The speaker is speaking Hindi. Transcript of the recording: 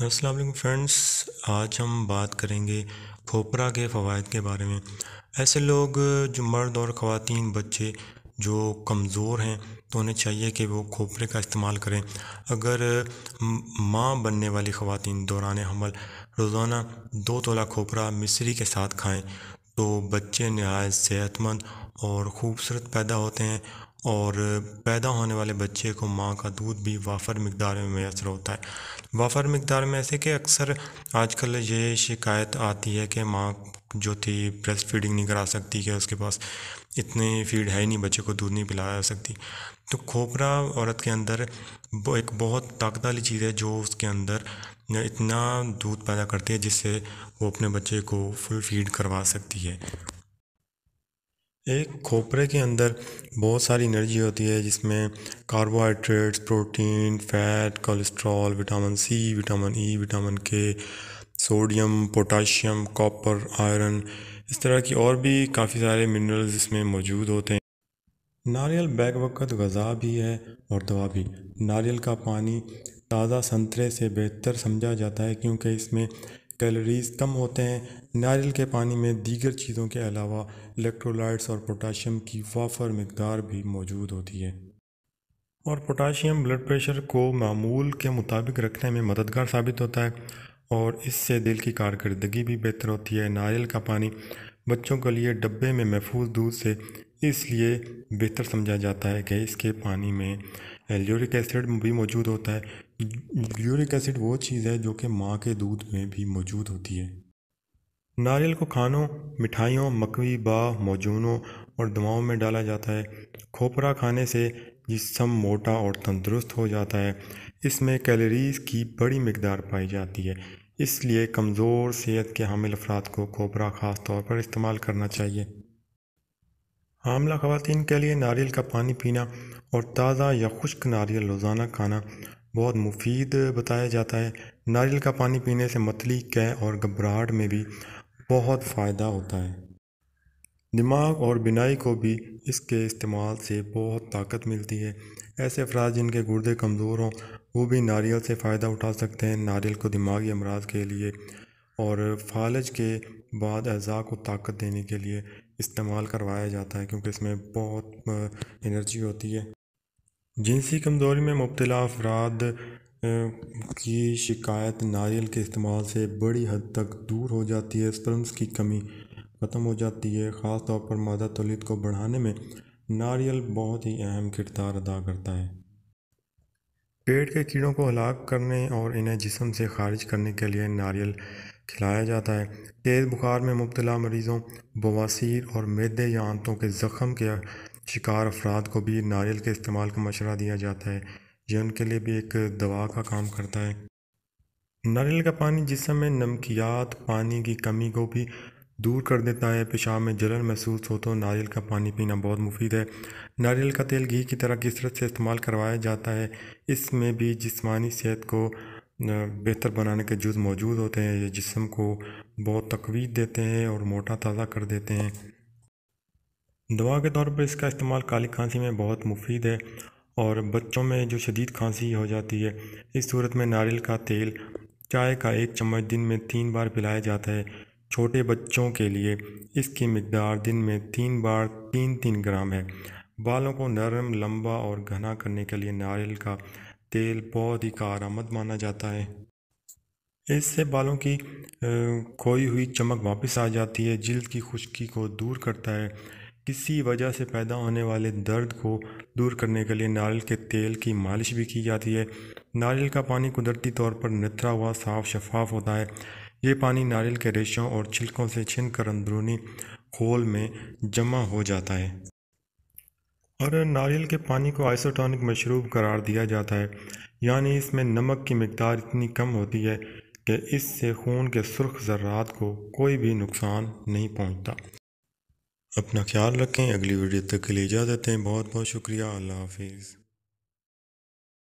अस्सलाम वालेकुम फ्रेंड्स आज हम बात करेंगे फोपरा के फ़वाद के बारे में ऐसे लोग जो मर्द और ख़वातीन बच्चे जो कमज़ोर हैं तो उन्हें चाहिए कि वो खोपरे का इस्तेमाल करें अगर माँ बनने वाली ख़वातीन दौरान हमल रोज़ाना दो तोला खोपरा मिसरी के साथ खाएं तो बच्चे नहायत सेहतमंद और ख़ूबसूरत पैदा होते हैं और पैदा होने वाले बच्चे को माँ का दूध भी वाफर मकदार में मैसर होता है वाफर मकदार में ऐसे कि अक्सर आजकल ये शिकायत आती है कि माँ जो थी ब्रेस्ट फीडिंग नहीं करा सकती कि उसके पास इतनी फीड है ही नहीं बच्चे को दूध नहीं पिला सकती तो खोपरा औरत के अंदर एक बहुत ताकत वाली चीज़ है जो उसके अंदर इतना दूध पैदा करती है जिससे वो अपने बच्चे को फुल फीड करवा सकती है एक खोपरे के अंदर बहुत सारी एनर्जी होती है जिसमें carbohydrates protein fat cholesterol vitamin C vitamin E vitamin K sodium potassium copper iron इस तरह की और भी काफ़ी सारे मिनरल्स इसमें मौजूद होते हैं नारियल बैग वक़्त गज़ा भी है और दवा भी नारियल का पानी ताज़ा संतरे से बेहतर समझा जाता है क्योंकि इसमें कैलोरीज़ कम होते हैं नारियल के पानी में दीगर चीज़ों के अलावा इलेक्ट्रोलाइट्स और पोटाशियम की वाफर मकदार भी मौजूद होती है और पोटाशियम ब्लड प्रेशर को मामूल के मुताबिक रखने में मददगार साबित होता है और इससे दिल की कारकर्दगी भी बेहतर होती है नारियल का पानी बच्चों के लिए डब्बे में महफूज दूध से इसलिए बेहतर समझा जाता है कि इसके पानी में एल्यूरिक एसिड भी मौजूद होता है यूरिक एसिड वो चीज़ है जो कि माँ के दूध में भी मौजूद होती है नारियल को खानों मिठाइयों मकवी बा मौजूनों और दवाओं में डाला जाता है खोपरा खाने से जिसम मोटा और तंदुरुस्त हो जाता है इसमें कैलोरीज़ की बड़ी मकदार पाई जाती है इसलिए कमज़ोर सेहत के हामिल अफराद को खोपरा ख़ास तौर पर इस्तेमाल करना चाहिए आमला खुवान के लिए नारियल का पानी पीना और ताज़ा या खुश्क नारियल रोज़ाना खाना बहुत मुफ़ीद बताया जाता है नारियल का पानी पीने से मतली कै और घबराहट में भी बहुत फ़ायदा होता है दिमाग और बिनाई को भी इसके इस्तेमाल से बहुत ताकत मिलती है ऐसे अफराज जिनके गुर्दे कमज़ोर हों वो भी नारियल से फ़ायदा उठा सकते हैं नारियल को दिमागी अमराज के लिए और फालज के बाद अज़ा को ताकत देने के लिए इस्तेमाल करवाया जाता है क्योंकि इसमें बहुत एनर्जी होती है जिनसी कमज़ोरी में मुबतला अफराद की शिकायत नारियल के इस्तेमाल से बड़ी हद तक दूर हो जाती है स्पर्म्स की कमी ख़त्म हो जाती है ख़ास तौर पर मादा तोलीद को बढ़ाने में नारियल बहुत ही अहम किरदार अदा करता है पेट के कीड़ों को हलाक करने और इन्हें जिसम से खारिज करने के लिए नारियल खिलाया जाता है तेज़ बुखार में मुबतला मरीज़ों बवासीर और मैदे या आंतों के ज़ख़म के शिकार अफराद को भी नारियल के इस्तेमाल का मशवरा दिया जाता है यह उनके लिए भी एक दवा का काम करता है नारियल का पानी जिसम में नमकियात पानी की कमी को भी दूर कर देता है पेशाब में जलन महसूस हो तो नारियल का पानी पीना बहुत मुफीद है नारियल का तेल घी की तरह किसरत से इस्तेमाल करवाया जाता है इसमें भी जिस्मानी सेहत को बेहतर बनाने के जुज़ मौजूद होते हैं ये जिसम को बहुत तकवीत देते हैं और मोटा ताज़ा कर देते हैं दवा के तौर पर इसका इस्तेमाल काली खांसी में बहुत मुफीद है और बच्चों में जो शदीद खांसी हो जाती है इस सूरत में नारियल का तेल चाय का एक चम्मच दिन में तीन बार पिलाया जाता है छोटे बच्चों के लिए इसकी मकदार दिन में तीन बार तीन तीन ग्राम है बालों को नरम लंबा और घना करने के लिए नारियल का तेल बहुत ही आमद माना जाता है इससे बालों की खोई हुई चमक वापस आ जाती है जल्द की खुश्की को दूर करता है किसी वजह से पैदा होने वाले दर्द को दूर करने के लिए नारियल के तेल की मालिश भी की जाती है नारियल का पानी कुदरती तौर पर नथरा हुआ साफ शफाफ होता है ये पानी नारियल के रेशों और छिलकों से छिन कर अंदरूनी खोल में जमा हो जाता है और नारियल के पानी को आइसोटॉनिक मशरूब करार दिया जाता है यानी इसमें नमक की मकदार इतनी कम होती है कि इससे खून के सुर्ख जरात को कोई भी नुकसान नहीं पहुंचता अपना ख्याल रखें अगली वीडियो तक के लिए इजाज़त दें बहुत बहुत शुक्रिया अल्लाह हाफिज़